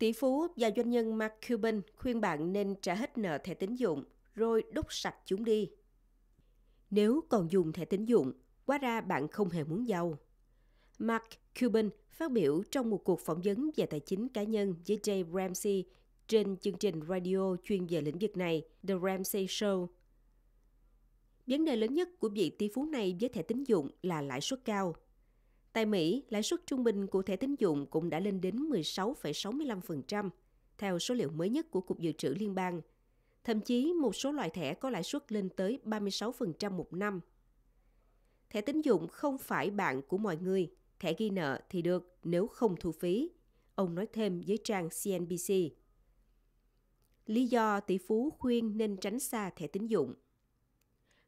Tỷ phú và doanh nhân Mark Cuban khuyên bạn nên trả hết nợ thẻ tín dụng rồi đốt sạch chúng đi. Nếu còn dùng thẻ tín dụng, quá ra bạn không hề muốn giàu. Mark Cuban phát biểu trong một cuộc phỏng vấn về tài chính cá nhân với Jay Ramsey trên chương trình radio chuyên về lĩnh vực này, The Ramsey Show. Vấn đề lớn nhất của vị tỷ phú này với thẻ tín dụng là lãi suất cao – Tại Mỹ, lãi suất trung bình của thẻ tín dụng cũng đã lên đến 16,65%, theo số liệu mới nhất của Cục Dự trữ Liên bang. Thậm chí, một số loại thẻ có lãi suất lên tới 36% một năm. Thẻ tín dụng không phải bạn của mọi người, thẻ ghi nợ thì được nếu không thu phí, ông nói thêm với trang CNBC. Lý do tỷ phú khuyên nên tránh xa thẻ tín dụng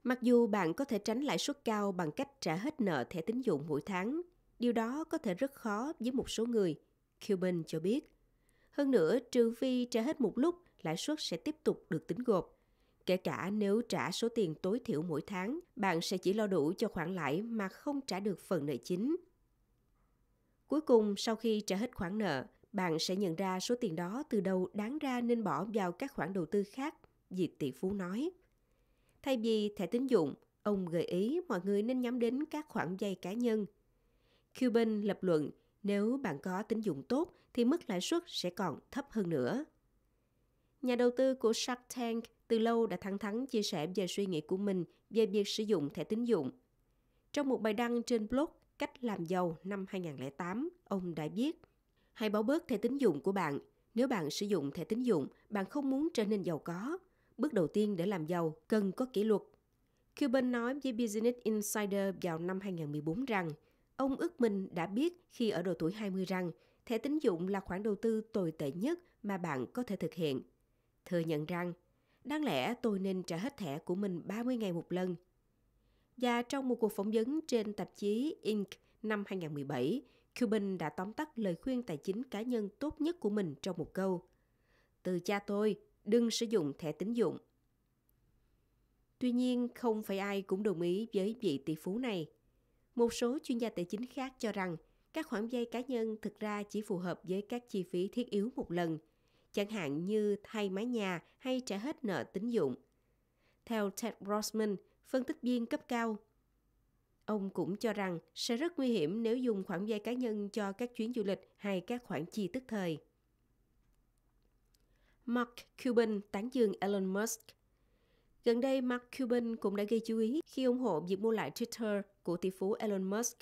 Mặc dù bạn có thể tránh lãi suất cao bằng cách trả hết nợ thẻ tín dụng mỗi tháng, Điều đó có thể rất khó với một số người, Cuban cho biết. Hơn nữa, trừ phi trả hết một lúc, lãi suất sẽ tiếp tục được tính gộp. Kể cả nếu trả số tiền tối thiểu mỗi tháng, bạn sẽ chỉ lo đủ cho khoản lãi mà không trả được phần nợ chính. Cuối cùng, sau khi trả hết khoản nợ, bạn sẽ nhận ra số tiền đó từ đầu đáng ra nên bỏ vào các khoản đầu tư khác, vị tỷ phú nói. Thay vì thẻ tín dụng, ông gợi ý mọi người nên nhắm đến các khoản vay cá nhân – Cuban lập luận nếu bạn có tín dụng tốt thì mức lãi suất sẽ còn thấp hơn nữa. Nhà đầu tư của Shark Tank từ lâu đã thẳng thắn chia sẻ về suy nghĩ của mình về việc sử dụng thẻ tín dụng. Trong một bài đăng trên blog Cách làm giàu năm 2008, ông đã viết Hãy bỏ bớt thẻ tín dụng của bạn. Nếu bạn sử dụng thẻ tín dụng, bạn không muốn trở nên giàu có. Bước đầu tiên để làm giàu cần có kỷ luật. Cuban nói với Business Insider vào năm 2014 rằng Ông ước mình đã biết khi ở độ tuổi 20 rằng thẻ tín dụng là khoản đầu tư tồi tệ nhất mà bạn có thể thực hiện. Thừa nhận rằng, đáng lẽ tôi nên trả hết thẻ của mình 30 ngày một lần. Và trong một cuộc phỏng vấn trên tạp chí Inc. năm 2017, Cuban đã tóm tắt lời khuyên tài chính cá nhân tốt nhất của mình trong một câu. Từ cha tôi, đừng sử dụng thẻ tín dụng. Tuy nhiên, không phải ai cũng đồng ý với vị tỷ phú này – một số chuyên gia tài chính khác cho rằng các khoản vay cá nhân thực ra chỉ phù hợp với các chi phí thiết yếu một lần, chẳng hạn như thay mái nhà hay trả hết nợ tín dụng. Theo Ted Grossman, phân tích viên cấp cao, ông cũng cho rằng sẽ rất nguy hiểm nếu dùng khoản vay cá nhân cho các chuyến du lịch hay các khoản chi tức thời. Mark Cuban tán dương Elon Musk Gần đây, Mark Cuban cũng đã gây chú ý khi ủng hộ việc mua lại Twitter của tỷ phú Elon Musk.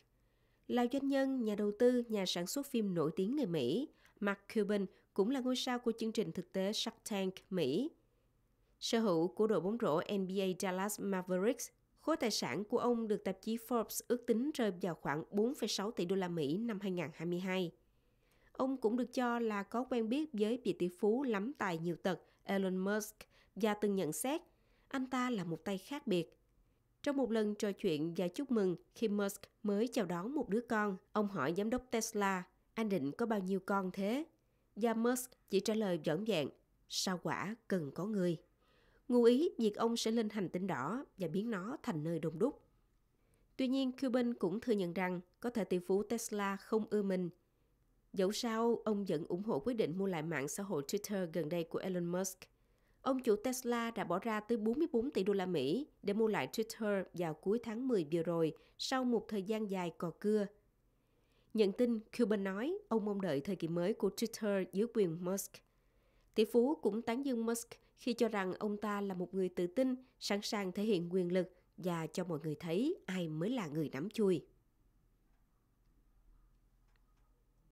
Là doanh nhân, nhà đầu tư, nhà sản xuất phim nổi tiếng người Mỹ, Mark Cuban cũng là ngôi sao của chương trình thực tế Shark Tank Mỹ. Sở hữu của đội bóng rổ NBA Dallas Mavericks, khối tài sản của ông được tạp chí Forbes ước tính rơi vào khoảng 4,6 tỷ đô la Mỹ năm 2022. Ông cũng được cho là có quen biết với vị tỷ phú lắm tài nhiều tật Elon Musk và từng nhận xét – anh ta là một tay khác biệt. Trong một lần trò chuyện và chúc mừng khi Musk mới chào đón một đứa con, ông hỏi giám đốc Tesla, anh định có bao nhiêu con thế? Và Musk chỉ trả lời vỏn vẹn, sao quả cần có người. Ngụ ý việc ông sẽ lên hành tinh đỏ và biến nó thành nơi đông đúc. Tuy nhiên, Cuban cũng thừa nhận rằng có thể tỷ phú Tesla không ưa mình. Dẫu sao, ông vẫn ủng hộ quyết định mua lại mạng xã hội Twitter gần đây của Elon Musk Ông chủ Tesla đã bỏ ra tới 44 tỷ đô la Mỹ để mua lại Twitter vào cuối tháng 10 vừa rồi sau một thời gian dài cò cưa. Nhận tin, Cuban nói ông mong đợi thời kỳ mới của Twitter dưới quyền Musk. Tỷ phú cũng tán dương Musk khi cho rằng ông ta là một người tự tin, sẵn sàng thể hiện quyền lực và cho mọi người thấy ai mới là người nắm chui.